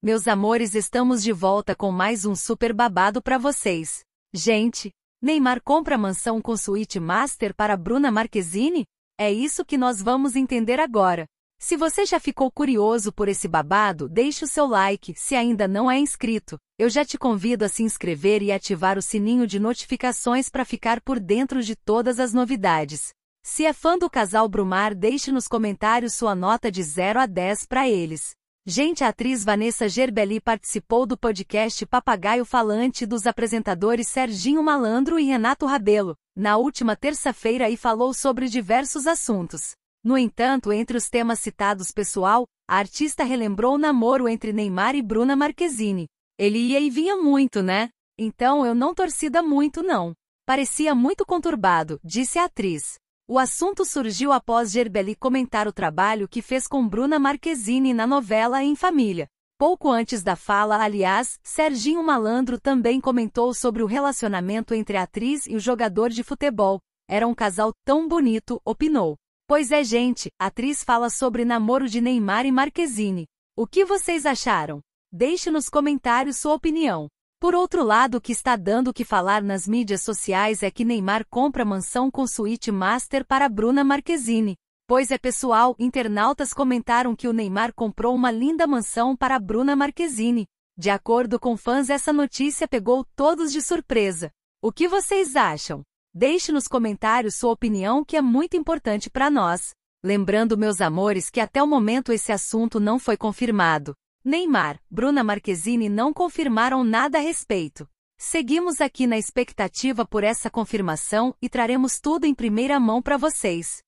Meus amores, estamos de volta com mais um super babado para vocês. Gente, Neymar compra mansão com suíte master para Bruna Marquezine? É isso que nós vamos entender agora. Se você já ficou curioso por esse babado, deixe o seu like. Se ainda não é inscrito, eu já te convido a se inscrever e ativar o sininho de notificações para ficar por dentro de todas as novidades. Se é fã do casal Brumar, deixe nos comentários sua nota de 0 a 10 para eles. Gente, a atriz Vanessa Gerbelli participou do podcast Papagaio Falante dos apresentadores Serginho Malandro e Renato Rabelo, na última terça-feira e falou sobre diversos assuntos. No entanto, entre os temas citados pessoal, a artista relembrou o namoro entre Neymar e Bruna Marquezine. Ele ia e vinha muito, né? Então eu não torcida muito não. Parecia muito conturbado, disse a atriz. O assunto surgiu após Gerbelli comentar o trabalho que fez com Bruna Marquezine na novela Em Família. Pouco antes da fala, aliás, Serginho Malandro também comentou sobre o relacionamento entre a atriz e o jogador de futebol. Era um casal tão bonito, opinou. Pois é, gente, a atriz fala sobre namoro de Neymar e Marquezine. O que vocês acharam? Deixe nos comentários sua opinião. Por outro lado, o que está dando o que falar nas mídias sociais é que Neymar compra mansão com suíte master para Bruna Marquezine. Pois é pessoal, internautas comentaram que o Neymar comprou uma linda mansão para Bruna Marquezine. De acordo com fãs, essa notícia pegou todos de surpresa. O que vocês acham? Deixe nos comentários sua opinião que é muito importante para nós. Lembrando, meus amores, que até o momento esse assunto não foi confirmado. Neymar, Bruna Marquezine não confirmaram nada a respeito. Seguimos aqui na expectativa por essa confirmação e traremos tudo em primeira mão para vocês.